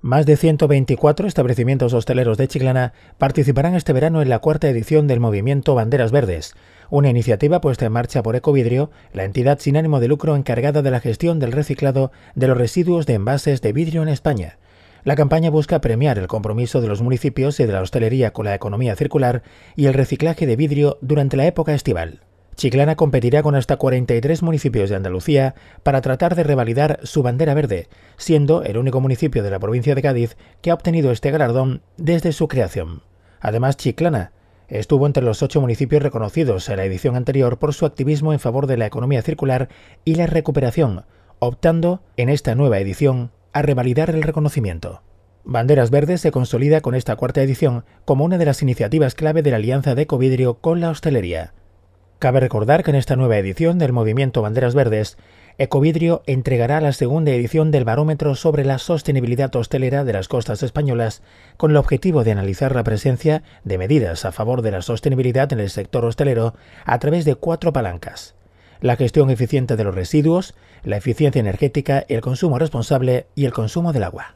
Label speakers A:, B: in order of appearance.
A: Más de 124 establecimientos hosteleros de Chiclana participarán este verano en la cuarta edición del movimiento Banderas Verdes, una iniciativa puesta en marcha por Ecovidrio, la entidad sin ánimo de lucro encargada de la gestión del reciclado de los residuos de envases de vidrio en España. La campaña busca premiar el compromiso de los municipios y de la hostelería con la economía circular y el reciclaje de vidrio durante la época estival. Chiclana competirá con hasta 43 municipios de Andalucía para tratar de revalidar su bandera verde, siendo el único municipio de la provincia de Cádiz que ha obtenido este galardón desde su creación. Además, Chiclana estuvo entre los ocho municipios reconocidos en la edición anterior por su activismo en favor de la economía circular y la recuperación, optando en esta nueva edición a revalidar el reconocimiento. Banderas Verdes se consolida con esta cuarta edición como una de las iniciativas clave de la alianza de Covidrio con la hostelería. Cabe recordar que en esta nueva edición del movimiento Banderas Verdes, Ecovidrio entregará la segunda edición del barómetro sobre la sostenibilidad hostelera de las costas españolas, con el objetivo de analizar la presencia de medidas a favor de la sostenibilidad en el sector hostelero a través de cuatro palancas. La gestión eficiente de los residuos, la eficiencia energética, el consumo responsable y el consumo del agua.